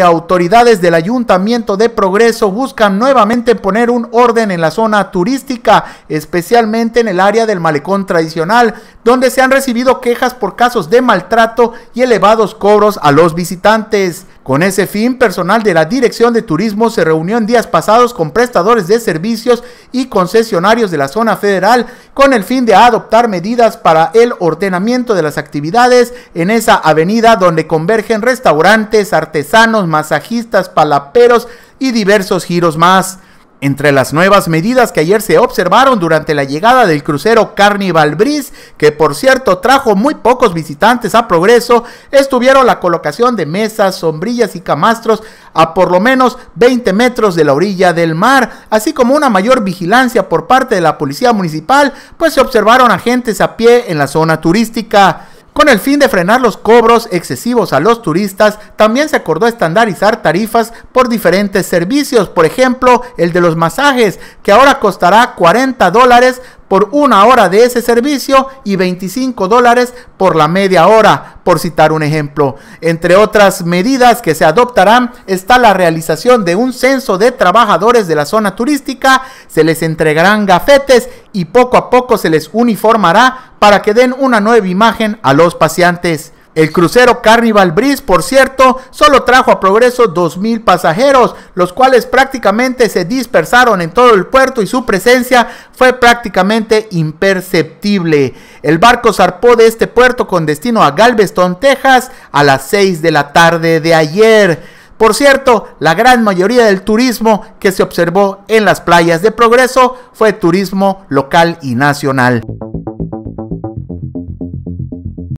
Autoridades del Ayuntamiento de Progreso buscan nuevamente poner un orden en la zona turística, especialmente en el área del malecón tradicional, donde se han recibido quejas por casos de maltrato y elevados cobros a los visitantes. Con ese fin, personal de la Dirección de Turismo se reunió en días pasados con prestadores de servicios y concesionarios de la zona federal con el fin de adoptar medidas para el ordenamiento de las actividades en esa avenida donde convergen restaurantes, artesanos, masajistas, palaperos y diversos giros más. Entre las nuevas medidas que ayer se observaron durante la llegada del crucero Carnival Breeze, que por cierto trajo muy pocos visitantes a Progreso, estuvieron la colocación de mesas, sombrillas y camastros a por lo menos 20 metros de la orilla del mar, así como una mayor vigilancia por parte de la policía municipal, pues se observaron agentes a pie en la zona turística. Con el fin de frenar los cobros excesivos a los turistas, también se acordó estandarizar tarifas por diferentes servicios, por ejemplo, el de los masajes, que ahora costará 40 dólares por una hora de ese servicio y 25 dólares por la media hora, por citar un ejemplo. Entre otras medidas que se adoptarán está la realización de un censo de trabajadores de la zona turística, se les entregarán gafetes y poco a poco se les uniformará para que den una nueva imagen a los paseantes. El crucero Carnival Breeze, por cierto, solo trajo a progreso 2.000 pasajeros, los cuales prácticamente se dispersaron en todo el puerto y su presencia fue prácticamente imperceptible. El barco zarpó de este puerto con destino a Galveston, Texas, a las 6 de la tarde de ayer. Por cierto, la gran mayoría del turismo que se observó en las playas de Progreso fue turismo local y nacional.